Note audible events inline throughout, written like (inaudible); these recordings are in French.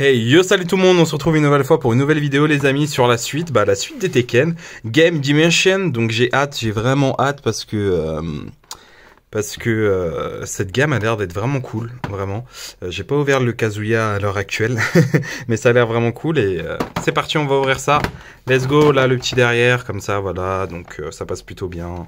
Hey yo salut tout le monde, on se retrouve une nouvelle fois pour une nouvelle vidéo les amis sur la suite, bah la suite des Tekken, Game Dimension, donc j'ai hâte, j'ai vraiment hâte parce que euh, parce que euh, cette gamme a l'air d'être vraiment cool, vraiment. Euh, j'ai pas ouvert le Kazuya à l'heure actuelle, (laughs) mais ça a l'air vraiment cool et c'est parti, on va ouvrir ça. Let's go, là le petit derrière, comme ça voilà, donc ça passe plutôt bien.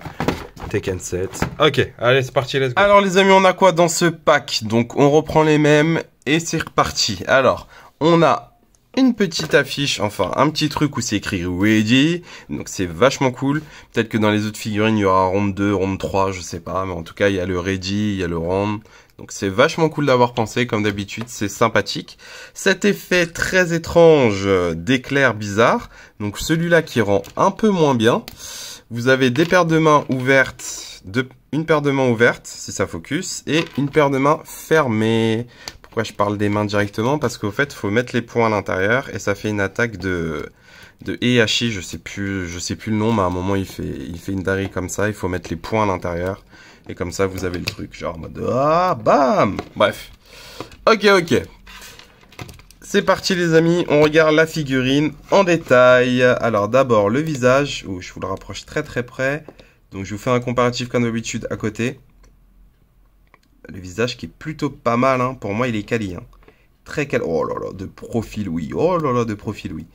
Tekken 7. Ok, allez, c'est parti, Alors, les amis, on a quoi dans ce pack Donc, on reprend les mêmes et c'est reparti. Alors, on a une petite affiche, enfin un petit truc où c'est écrit Ready, donc c'est vachement cool. Peut-être que dans les autres figurines, il y aura ronde 2, ronde 3, je sais pas, mais en tout cas, il y a le Ready, il y a le Rome. Donc c'est vachement cool d'avoir pensé, comme d'habitude, c'est sympathique. Cet effet très étrange euh, d'éclair bizarre, donc celui-là qui rend un peu moins bien. Vous avez des paires de mains ouvertes, une paire de mains ouvertes, si ça focus, et une paire de mains fermées. Pourquoi je parle des mains directement Parce qu'au fait, il faut mettre les points à l'intérieur, et ça fait une attaque de de EHI, je sais plus, je sais plus le nom, mais à un moment il fait, il fait une dari comme ça, il faut mettre les points à l'intérieur, et comme ça vous avez le truc, genre mode ah bam, bref. Ok ok, c'est parti les amis, on regarde la figurine en détail. Alors d'abord le visage, où oh, je vous le rapproche très très près. Donc je vous fais un comparatif comme d'habitude à côté. Le visage qui est plutôt pas mal, hein. pour moi il est quali. Hein. Très quali, oh là là, de profil oui, oh là là, de profil oui.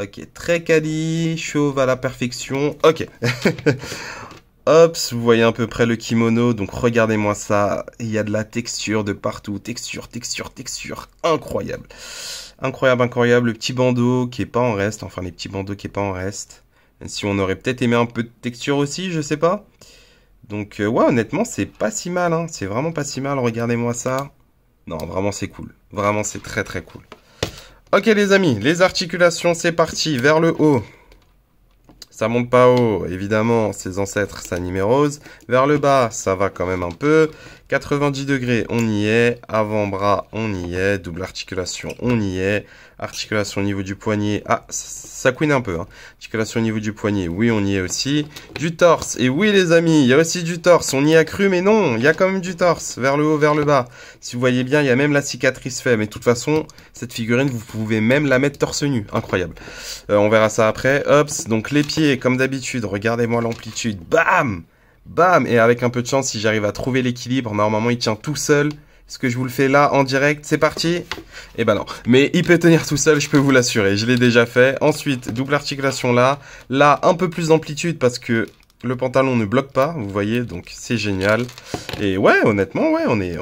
Ok, très quali, chauve à la perfection, ok. (laughs) Oups, vous voyez à peu près le kimono, donc regardez-moi ça, il y a de la texture de partout, texture, texture, texture, incroyable. Incroyable, incroyable, le petit bandeau qui est pas en reste, enfin les petits bandeaux qui est pas en reste. Même si on aurait peut-être aimé un peu de texture aussi, je sais pas. Donc euh, ouais, honnêtement, c'est pas si mal, hein. c'est vraiment pas si mal, regardez-moi ça. Non, vraiment c'est cool, vraiment c'est très très cool. Ok les amis, les articulations, c'est parti, vers le haut. Ça monte pas haut, évidemment, ses ancêtres, s'animérose. Vers le bas, ça va quand même un peu. 90 degrés, on y est. Avant-bras, on y est. Double articulation, on y est. Articulation au niveau du poignet. Ah, ça couine un peu. Hein. Articulation au niveau du poignet, oui, on y est aussi. Du torse, et oui les amis, il y a aussi du torse. On y a cru, mais non, il y a quand même du torse. Vers le haut, vers le bas. Si vous voyez bien, il y a même la cicatrice faite. Mais de toute façon, cette figurine, vous pouvez même la mettre torse nu. Incroyable. Euh, on verra ça après. Hops, donc les pieds, comme d'habitude, regardez-moi l'amplitude. Bam Bam Et avec un peu de chance, si j'arrive à trouver l'équilibre, bah, normalement il tient tout seul. ce que je vous le fais là en direct C'est parti Eh ben non. Mais il peut tenir tout seul, je peux vous l'assurer. Je l'ai déjà fait. Ensuite, double articulation là. Là, un peu plus d'amplitude parce que le pantalon ne bloque pas, vous voyez, donc c'est génial. Et ouais, honnêtement, ouais, on est,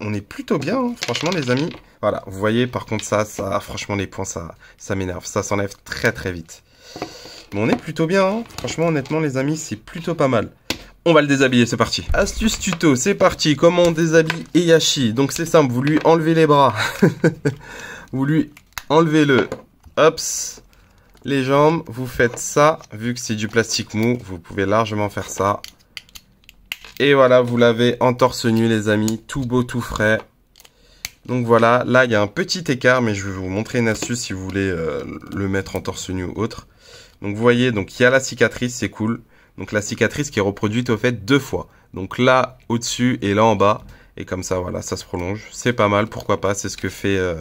on, est plutôt bien, hein. franchement, les amis. Voilà, vous voyez, par contre, ça, ça, franchement, les points, ça, ça m'énerve. Ça s'enlève très, très vite. Mais on est plutôt bien, hein. franchement, honnêtement, les amis, c'est plutôt pas mal on va le déshabiller, c'est parti. Astuce tuto, c'est parti. Comment on déshabille Eyashi Donc c'est simple, vous lui enlevez les bras. (laughs) vous lui enlevez le. Hop Les jambes, vous faites ça. Vu que c'est du plastique mou, vous pouvez largement faire ça. Et voilà, vous l'avez en torse nu, les amis. Tout beau, tout frais. Donc voilà, là il y a un petit écart, mais je vais vous montrer une astuce si vous voulez euh, le mettre en torse nu ou autre. Donc vous voyez, donc il y a la cicatrice, c'est cool. Donc la cicatrice qui est reproduite au fait deux fois. Donc là au-dessus et là en bas. Et comme ça, voilà, ça se prolonge. C'est pas mal, pourquoi pas. C'est ce que fait, euh,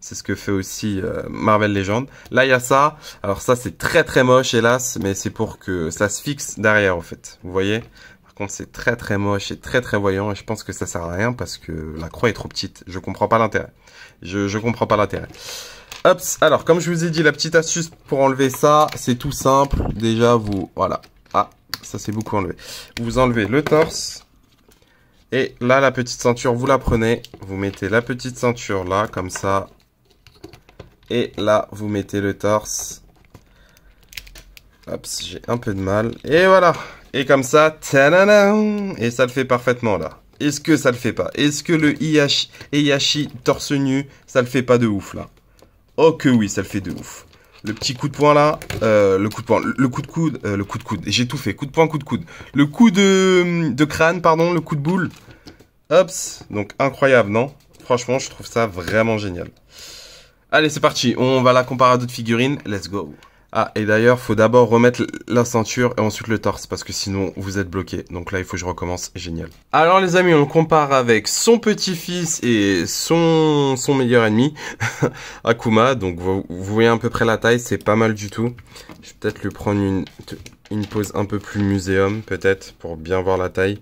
c'est ce que fait aussi euh, Marvel Legends. Là, il y a ça. Alors ça, c'est très très moche, hélas, mais c'est pour que ça se fixe derrière, en fait. Vous voyez Par contre, c'est très très moche et très très voyant. Et je pense que ça sert à rien parce que la croix est trop petite. Je comprends pas l'intérêt. Je, je comprends pas l'intérêt. Hop, alors comme je vous ai dit, la petite astuce pour enlever ça, c'est tout simple. Déjà, vous, voilà, ça c'est beaucoup enlevé. Vous enlevez le torse. Et là, la petite ceinture, vous la prenez. Vous mettez la petite ceinture là, comme ça. Et là, vous mettez le torse. Hop, j'ai un peu de mal. Et voilà. Et comme ça, Et ça le fait parfaitement là. Est-ce que ça le fait pas Est-ce que le Iyashi, Iyashi torse nu, ça le fait pas de ouf là Oh que oui, ça le fait de ouf. Le petit coup de poing là, euh, le coup de poing, le coup de coude, euh, le coup de coude. J'ai tout fait. Coup de poing, coup de coude. Le coup de, crâne, pardon, le coup de boule. Hops. Donc incroyable, non Franchement, je trouve ça vraiment génial. Allez, c'est parti. On va la comparer à d'autres figurines. Let's go. Ah, et d'ailleurs, faut d'abord remettre la ceinture et ensuite le torse, parce que sinon, vous êtes bloqué. Donc là, il faut que je recommence, génial. Alors les amis, on compare avec son petit-fils et son, meilleur ennemi, (laughs) Akuma. Donc vous, voyez à peu près la taille, c'est pas mal du tout. Je vais peut-être lui prendre une, pose un peu plus muséum, peut-être, pour bien voir la taille.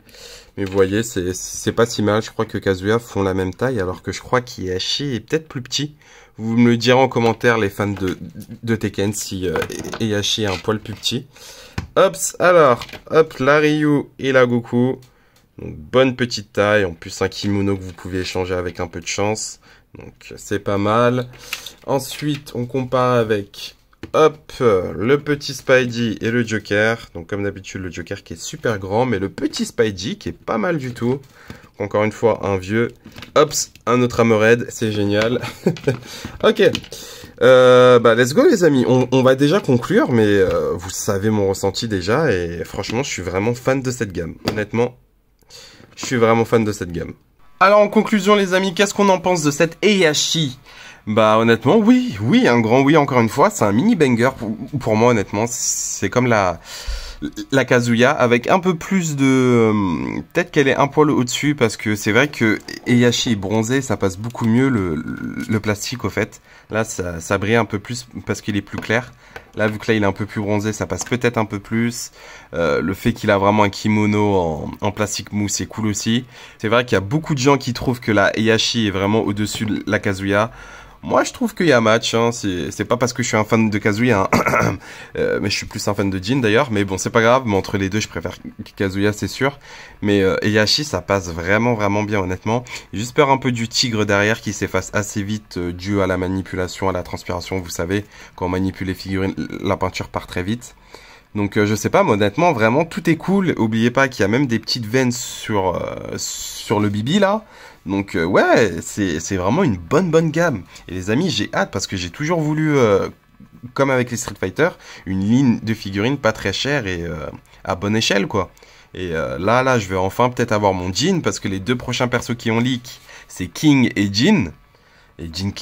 Mais vous voyez, c'est pas si mal. Je crois que Kazuya font la même taille, alors que je crois qu'il est peut-être plus petit. Vous me le direz en commentaire, les fans de, de Tekken, si euh, un poil plus petit. Hop, alors, hop, la Ryu et la Goku. bonne petite taille, en plus un kimono que vous pouvez échanger avec un peu de chance. Donc c'est pas mal. Ensuite, on compare avec hop, le petit Spidey et le Joker. Donc comme d'habitude, le Joker qui est super grand, mais le petit Spidey qui est pas mal du tout. Encore une fois, un vieux. Oups, un autre Amored. C'est génial. (laughs) ok. Euh, bah, let's go les amis. On, va déjà conclure, mais euh, vous savez mon ressenti déjà. Et franchement, je suis vraiment fan de cette gamme. Honnêtement, je suis vraiment fan de cette gamme. Alors en conclusion les amis, qu'est-ce qu'on en pense de cette Ayashi bah honnêtement oui, oui, un grand oui encore une fois, c'est un mini banger pour moi honnêtement, c'est comme la la Kazuya avec un peu plus de... Euh, peut-être qu'elle est un poil au-dessus parce que c'est vrai que Eyashi est bronzé, ça passe beaucoup mieux le, plastique au fait. Là ça, ça, brille un peu plus parce qu'il est plus clair. Là vu que là il est un peu plus bronzé ça passe peut-être un peu plus. Euh, le fait qu'il a vraiment un kimono en, plastique mou c'est cool aussi. C'est vrai qu'il y a beaucoup de gens qui trouvent que la Eyashi est vraiment au-dessus de la Kazuya. Moi, je trouve qu'il y a match. Hein, c'est pas parce que je suis un fan de Kazuya, hein. (clears throat) euh, mais je suis plus un fan de Jin d'ailleurs. Mais bon, c'est pas grave. Mais entre les deux, je préfère Kazuya, c'est sûr. Mais euh, ça passe vraiment, vraiment bien, honnêtement. j'espère un peu du tigre derrière qui s'efface assez vite euh, dû à la manipulation, à la transpiration. Vous savez, quand on manipule les figurines, la peinture part très vite. Donc euh, je sais pas, mais honnêtement, vraiment, tout est cool. Oubliez pas qu'il y a même des petites veines sur, euh, sur le bibi là. Donc euh, ouais, c'est vraiment une bonne bonne gamme. Et les amis, j'ai hâte parce que j'ai toujours voulu, comme avec les Street Fighter, une ligne de figurines pas très chère et à bonne échelle quoi. Et là, là, je vais enfin peut-être avoir mon Jean parce que les deux prochains persos qui ont leak, c'est King et Jean. Et Jin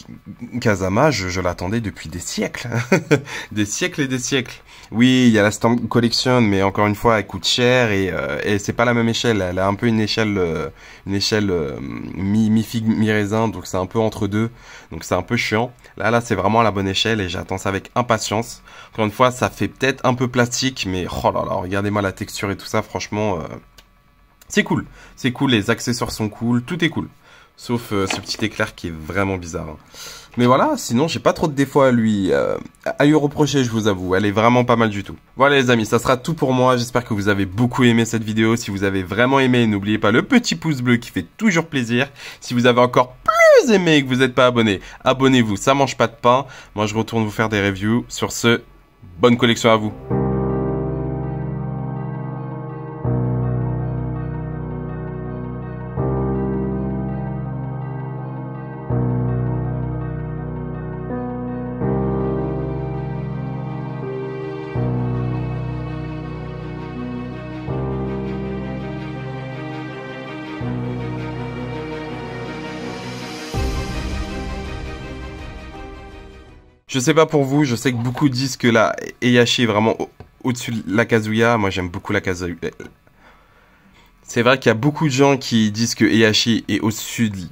Kazama, je, l'attendais depuis des siècles. (laughs) des siècles et des siècles. Oui, il y a la Stamp Collection, mais encore une fois, elle coûte cher et, euh, c'est pas la même échelle. Elle a un peu une échelle, euh, une échelle euh, mi, mi mi raisin, donc c'est un peu entre deux. Donc c'est un peu chiant. Là, là, c'est vraiment la bonne échelle et j'attends ça avec impatience. Encore une fois, ça fait peut-être un peu plastique, mais oh là là, regardez-moi la texture et tout ça. Franchement, c'est cool. C'est cool. Les accessoires sont cool. Tout est cool. Sauf euh, ce petit éclair qui est vraiment bizarre. Mais voilà, sinon j'ai pas trop de défauts à lui euh, à lui reprocher, je vous avoue. Elle est vraiment pas mal du tout. Voilà les amis, ça sera tout pour moi. J'espère que vous avez beaucoup aimé cette vidéo. Si vous avez vraiment aimé, n'oubliez pas le petit pouce bleu qui fait toujours plaisir. Si vous avez encore plus aimé et que vous n'êtes pas abonné, abonnez-vous, ça mange pas de pain. Moi je retourne vous faire des reviews. Sur ce, bonne collection à vous. Je sais pas pour vous, je sais que beaucoup disent que la Eyashi est vraiment au-dessus de la Kazuya. Moi, j'aime beaucoup la Kazuya. C'est vrai qu'il y a beaucoup de gens qui disent que Eyashi est au-dessus de